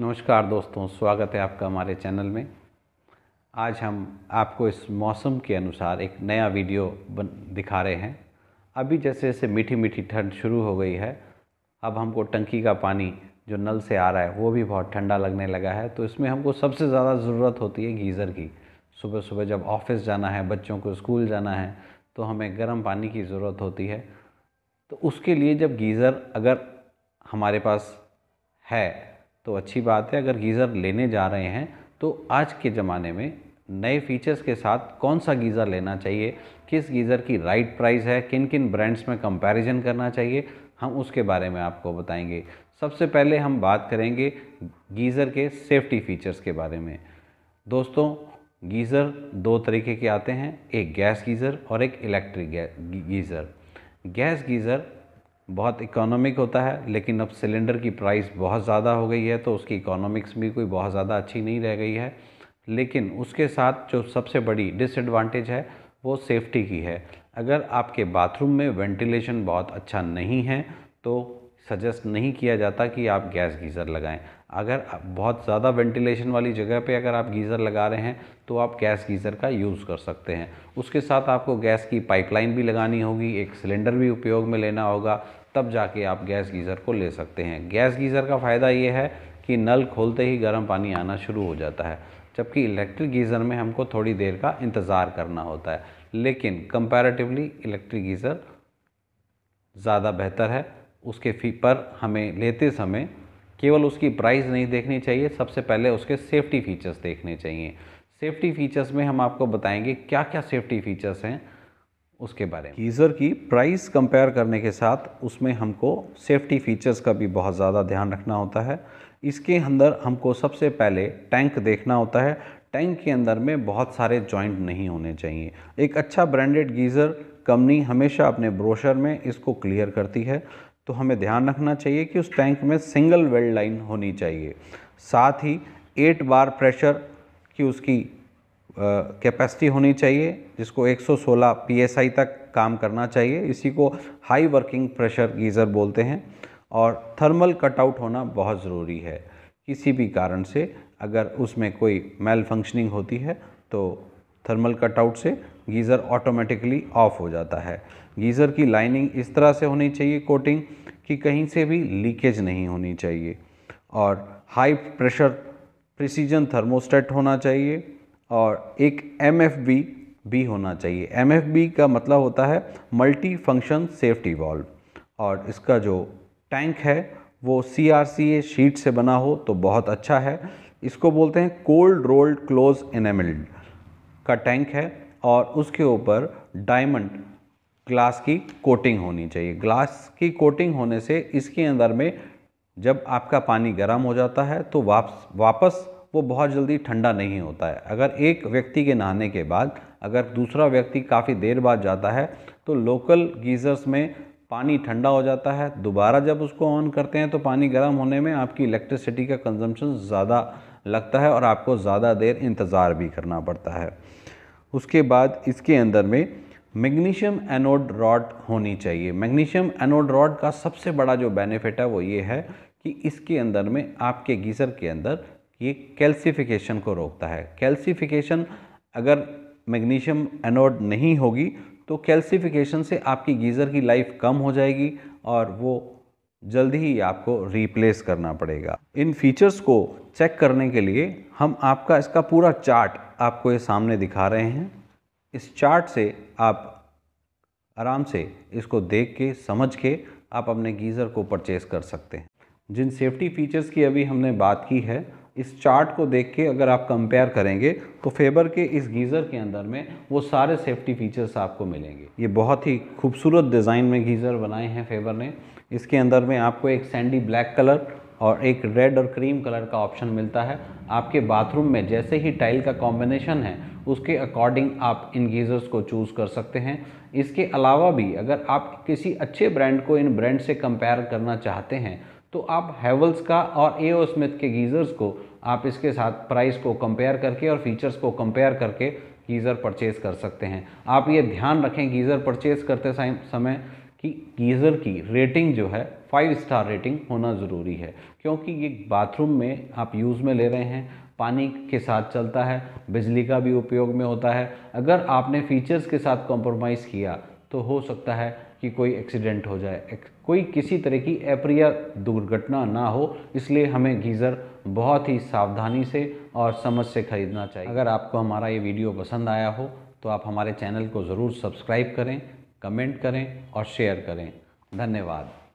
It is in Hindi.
नमस्कार दोस्तों स्वागत है आपका हमारे चैनल में आज हम आपको इस मौसम के अनुसार एक नया वीडियो बन दिखा रहे हैं अभी जैसे जैसे मीठी मीठी ठंड शुरू हो गई है अब हमको टंकी का पानी जो नल से आ रहा है वो भी बहुत ठंडा लगने लगा है तो इसमें हमको सबसे ज़्यादा ज़रूरत होती है गीज़र की सुबह सुबह जब ऑफिस जाना है बच्चों को स्कूल जाना है तो हमें गर्म पानी की ज़रूरत होती है तो उसके लिए जब गीज़र अगर हमारे पास है तो अच्छी बात है अगर गीज़र लेने जा रहे हैं तो आज के ज़माने में नए फीचर्स के साथ कौन सा गीज़र लेना चाहिए किस गीज़र की राइट प्राइस है किन किन ब्रांड्स में कंपैरिजन करना चाहिए हम उसके बारे में आपको बताएंगे सबसे पहले हम बात करेंगे गीज़र के सेफ्टी फीचर्स के बारे में दोस्तों गीज़र दो तरीके के आते हैं एक गैस गीज़र और एक इलेक्ट्रिक गीज़र गैस गीज़र बहुत इकोनॉमिक होता है लेकिन अब सिलेंडर की प्राइस बहुत ज़्यादा हो गई है तो उसकी इकोनॉमिक्स भी कोई बहुत ज़्यादा अच्छी नहीं रह गई है लेकिन उसके साथ जो सबसे बड़ी डिसएडवांटेज है वो सेफ्टी की है अगर आपके बाथरूम में वेंटिलेशन बहुत अच्छा नहीं है तो सजेस्ट नहीं किया जाता कि आप गैस गीज़र लगाएं अगर बहुत ज़्यादा वेंटिलेशन वाली जगह पे अगर आप गीज़र लगा रहे हैं तो आप गैस गीज़र का यूज़ कर सकते हैं उसके साथ आपको गैस की पाइपलाइन भी लगानी होगी एक सिलेंडर भी उपयोग में लेना होगा तब जाके आप गैस गीज़र को ले सकते हैं गैस गीज़र का फ़ायदा ये है कि नल खोलते ही गर्म पानी आना शुरू हो जाता है जबकि इलेक्ट्रिक गीज़र में हमको थोड़ी देर का इंतज़ार करना होता है लेकिन कंपैरेटिवली इलेक्ट्रिक गीज़र ज़्यादा बेहतर है उसके फी पर हमें लेते समय केवल उसकी प्राइस नहीं देखनी चाहिए सबसे पहले उसके सेफ्टी फीचर्स देखने चाहिए सेफ्टी फीचर्स में हम आपको बताएंगे क्या क्या सेफ्टी फीचर्स हैं उसके बारे में गीज़र की प्राइस कंपेयर करने के साथ उसमें हमको सेफ्टी फीचर्स का भी बहुत ज़्यादा ध्यान रखना होता है इसके अंदर हमको सबसे पहले टैंक देखना होता है टैंक के अंदर में बहुत सारे जॉइंट नहीं होने चाहिए एक अच्छा ब्रांडेड गीज़र कंपनी हमेशा अपने ब्रोशर में इसको क्लियर करती है तो हमें ध्यान रखना चाहिए कि उस टैंक में सिंगल वेल्ड लाइन होनी चाहिए साथ ही एट बार प्रेशर की उसकी कैपेसिटी होनी चाहिए जिसको 116 सौ तक काम करना चाहिए इसी को हाई वर्किंग प्रेशर गीज़र बोलते हैं और थर्मल कटआउट होना बहुत ज़रूरी है किसी भी कारण से अगर उसमें कोई मेल फंक्शनिंग होती है तो थर्मल कटआउट से गीज़र ऑटोमेटिकली ऑफ हो जाता है गीज़र की लाइनिंग इस तरह से होनी चाहिए कोटिंग कि कहीं से भी लीकेज नहीं होनी चाहिए और हाई प्रेशर प्रिसीजन थर्मोस्टेट होना चाहिए और एक एम भी होना चाहिए एम का मतलब होता है मल्टी फंक्शन सेफ्टी वॉल्व और इसका जो टैंक है वो सी आर सी ए शीट से बना हो तो बहुत अच्छा है इसको बोलते हैं कोल्ड रोल्ड क्लोज इनेमिल्ड का टैंक है और उसके ऊपर डायमंड ग्लास की कोटिंग होनी चाहिए ग्लास की कोटिंग होने से इसके अंदर में जब आपका पानी गर्म हो जाता है तो वापस वापस वो बहुत जल्दी ठंडा नहीं होता है अगर एक व्यक्ति के नहाने के बाद अगर दूसरा व्यक्ति काफ़ी देर बाद जाता है तो लोकल गीज़र्स में पानी ठंडा हो जाता है दोबारा जब उसको ऑन करते हैं तो पानी गर्म होने में आपकी इलेक्ट्रिसिटी का कंजम्पशन ज़्यादा लगता है और आपको ज़्यादा देर इंतज़ार भी करना पड़ता है उसके बाद इसके अंदर में मैग्नीशियम एनोड रॉड होनी चाहिए मैग्नीशियम एनोड रॉड का सबसे बड़ा जो बेनिफिट है वो ये है कि इसके अंदर में आपके गीज़र के अंदर ये कैल्सिफिकेशन को रोकता है कैल्सिफिकेशन अगर मैग्नीशियम एनोड नहीं होगी तो कैल्सिफिकेशन से आपकी गीज़र की लाइफ कम हो जाएगी और वो जल्दी ही आपको रिप्लेस करना पड़ेगा इन फीचर्स को चेक करने के लिए हम आपका इसका पूरा चार्ट आपको ये सामने दिखा रहे हैं इस चार्ट से आप आराम से इसको देख के समझ के आप अपने गीज़र को परचेज़ कर सकते हैं जिन सेफ्टी फीचर्स की अभी हमने बात की है इस चार्ट को देख के अगर आप कंपेयर करेंगे तो फेबर के इस गीज़र के अंदर में वो सारे सेफ्टी फीचर्स आपको मिलेंगे ये बहुत ही खूबसूरत डिज़ाइन में गीज़र बनाए हैं फेबर ने इसके अंदर में आपको एक सैंडी ब्लैक कलर और एक रेड और क्रीम कलर का ऑप्शन मिलता है आपके बाथरूम में जैसे ही टाइल का कॉम्बिनेशन है उसके अकॉर्डिंग आप इन गीज़र्स को चूज़ कर सकते हैं इसके अलावा भी अगर आप किसी अच्छे ब्रांड को इन ब्रांड से कंपेयर करना चाहते हैं तो आप हैवल्स का और ए ओ स्मिथ के गीज़र्स को आप इसके साथ प्राइस को कंपेयर करके और फीचर्स को कंपेयर करके गीज़र परचेज़ कर सकते हैं आप ये ध्यान रखें गीज़र परचेज़ करते समय कि गीज़र की रेटिंग जो है फाइव स्टार रेटिंग होना ज़रूरी है क्योंकि ये बाथरूम में आप यूज़ में ले रहे हैं पानी के साथ चलता है बिजली का भी उपयोग में होता है अगर आपने फीचर्स के साथ कॉम्प्रोमाइज़ किया तो हो सकता है कि कोई एक्सीडेंट हो जाए कोई किसी तरह की अप्रिय दुर्घटना ना हो इसलिए हमें गीज़र बहुत ही सावधानी से और समझ से ख़रीदना चाहिए अगर आपको हमारा ये वीडियो पसंद आया हो तो आप हमारे चैनल को ज़रूर सब्सक्राइब करें कमेंट करें और शेयर करें धन्यवाद